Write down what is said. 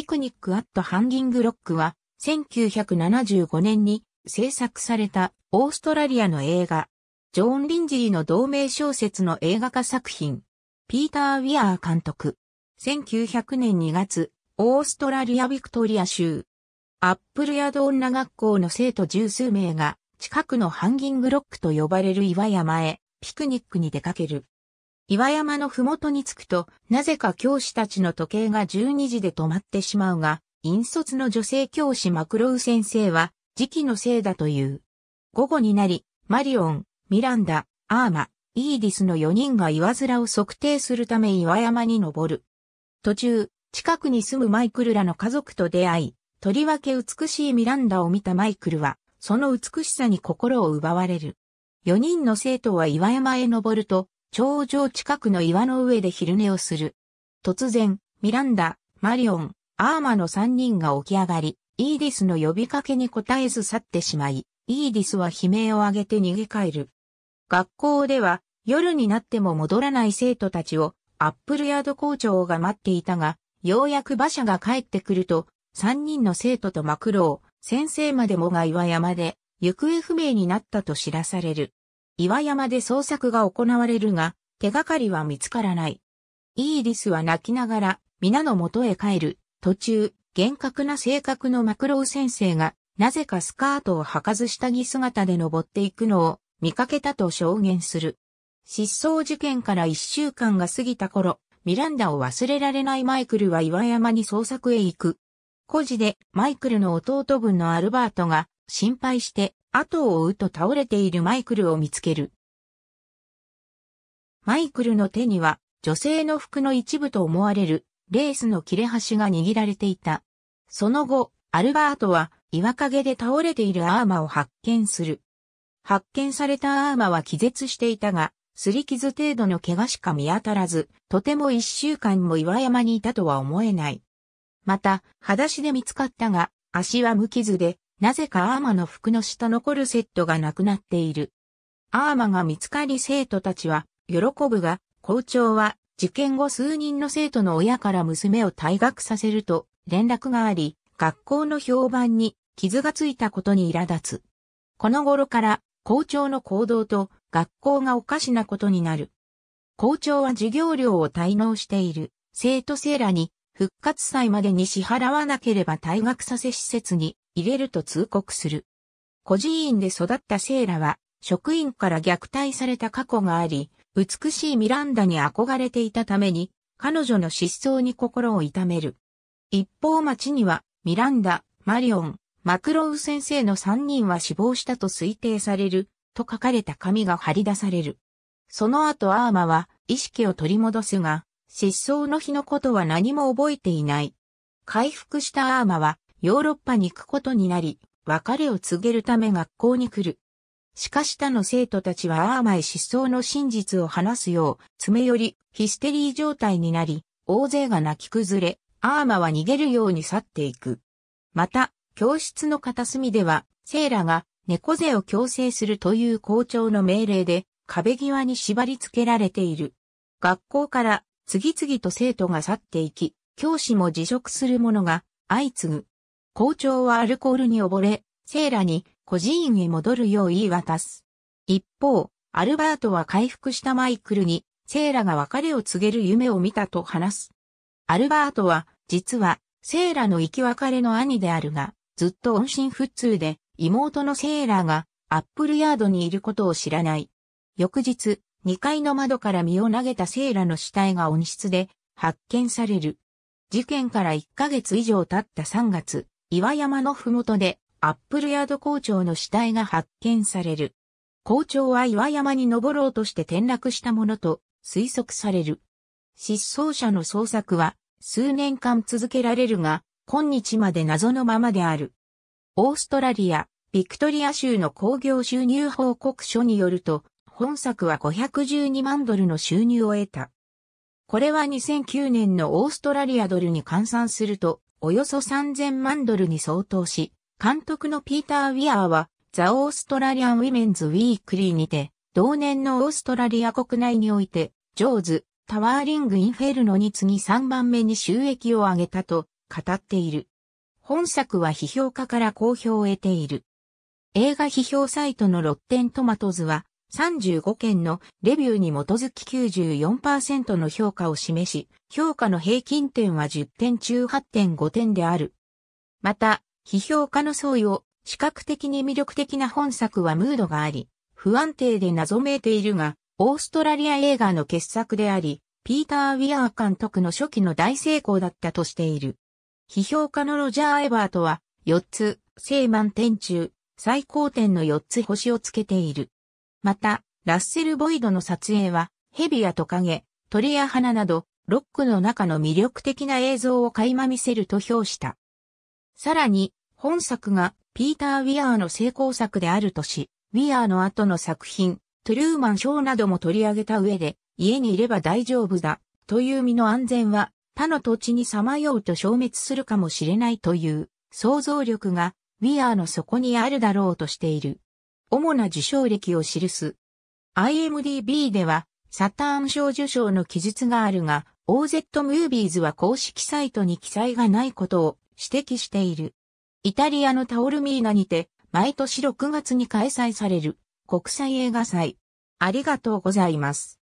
ピクニック・アット・ハンギング・ロックは、1975年に制作されたオーストラリアの映画、ジョーン・リンジーの同名小説の映画化作品、ピーター・ウィアー監督、1900年2月、オーストラリア・ビクトリア州、アップルヤド女学校の生徒十数名が、近くのハンギングロックと呼ばれる岩山へ、ピクニックに出かける。岩山のふもとに着くと、なぜか教師たちの時計が12時で止まってしまうが、引率の女性教師マクロウ先生は、時期のせいだという。午後になり、マリオン、ミランダ、アーマ、イーディスの4人が岩面を測定するため岩山に登る。途中、近くに住むマイクルらの家族と出会い、とりわけ美しいミランダを見たマイクルは、その美しさに心を奪われる。4人の生徒は岩山へ登ると、頂上近くの岩の上で昼寝をする。突然、ミランダ、マリオン、アーマの三人が起き上がり、イーディスの呼びかけに応えず去ってしまい、イーディスは悲鳴を上げて逃げ帰る。学校では夜になっても戻らない生徒たちをアップルヤード校長が待っていたが、ようやく馬車が帰ってくると、三人の生徒とマクロー、先生までもが岩山で行方不明になったと知らされる。岩山で捜索が行われるが、手がかりは見つからない。イーリスは泣きながら、皆の元へ帰る。途中、厳格な性格のマクロウ先生が、なぜかスカートを履かず下着姿で登っていくのを見かけたと証言する。失踪事件から一週間が過ぎた頃、ミランダを忘れられないマイクルは岩山に捜索へ行く。孤児でマイクルの弟分のアルバートが心配して後を追うと倒れているマイクルを見つける。マイクルの手には女性の服の一部と思われるレースの切れ端が握られていた。その後、アルバートは岩陰で倒れているアーマを発見する。発見されたアーマは気絶していたが、擦り傷程度の怪我しか見当たらず、とても一週間も岩山にいたとは思えない。また、裸足で見つかったが、足は無傷で、なぜかアーマの服の下残るセットがなくなっている。アーマが見つかり生徒たちは喜ぶが、校長は事件後数人の生徒の親から娘を退学させると連絡があり、学校の評判に傷がついたことに苛立つ。この頃から校長の行動と学校がおかしなことになる。校長は授業料を滞納している生徒生らに復活祭までに支払わなければ退学させ施設に入れると通告する。孤児院で育ったセイラは、職員から虐待された過去があり、美しいミランダに憧れていたために、彼女の失踪に心を痛める。一方町には、ミランダ、マリオン、マクロウ先生の3人は死亡したと推定される、と書かれた紙が貼り出される。その後アーマは意識を取り戻すが、失踪の日のことは何も覚えていない。回復したアーマはヨーロッパに行くことになり、別れを告げるため学校に来る。しかし他の生徒たちはアーマイ失踪の真実を話すよう、詰め寄り、ヒステリー状態になり、大勢が泣き崩れ、アーマは逃げるように去っていく。また、教室の片隅では、セイラが猫背を強制するという校長の命令で、壁際に縛り付けられている。学校から次々と生徒が去っていき、教師も辞職する者が相次ぐ。校長はアルコールに溺れ、セーラに孤児院へ戻るよう言い渡す。一方、アルバートは回復したマイクルに、セーラが別れを告げる夢を見たと話す。アルバートは、実は、セーラの生き別れの兄であるが、ずっと音信不通で、妹のセーラが、アップルヤードにいることを知らない。翌日、2階の窓から身を投げたセーラの死体が温室で、発見される。事件から1ヶ月以上経った3月、岩山のふもとで、アップルヤード校長の死体が発見される。校長は岩山に登ろうとして転落したものと推測される。失踪者の捜索は数年間続けられるが、今日まで謎のままである。オーストラリア、ビクトリア州の工業収入報告書によると、本作は512万ドルの収入を得た。これは2009年のオーストラリアドルに換算するとおよそ3000万ドルに相当し、監督のピーター・ウィアーは、ザ・オーストラリアン・ウィメンズ・ウィークリーにて、同年のオーストラリア国内において、ジョーズ、タワーリング・インフェルノに次ぎ3番目に収益を上げたと語っている。本作は批評家から好評を得ている。映画批評サイトのロッテントマトズは、35件のレビューに基づき94%の評価を示し、評価の平均点は10点中8.5点である。また、批評家の相違を視覚的に魅力的な本作はムードがあり、不安定で謎めいているが、オーストラリア映画の傑作であり、ピーター・ウィアー監督の初期の大成功だったとしている。批評家のロジャー・エバートは、4つ、正満点中、最高点の4つ星をつけている。また、ラッセル・ボイドの撮影は、蛇やトカゲ、鳥や花など、ロックの中の魅力的な映像を垣間見せると評した。さらに、本作がピーター・ウィアーの成功作であるとし、ウィアーの後の作品、トゥルーマンショーなども取り上げた上で、家にいれば大丈夫だ、という身の安全は、他の土地にさまようと消滅するかもしれないという、想像力が、ウィアーの底にあるだろうとしている。主な受賞歴を記す。IMDB では、サターン賞受賞の記述があるが、OZ ムービーズは公式サイトに記載がないことを指摘している。イタリアのタオルミーナにて、毎年6月に開催される国際映画祭。ありがとうございます。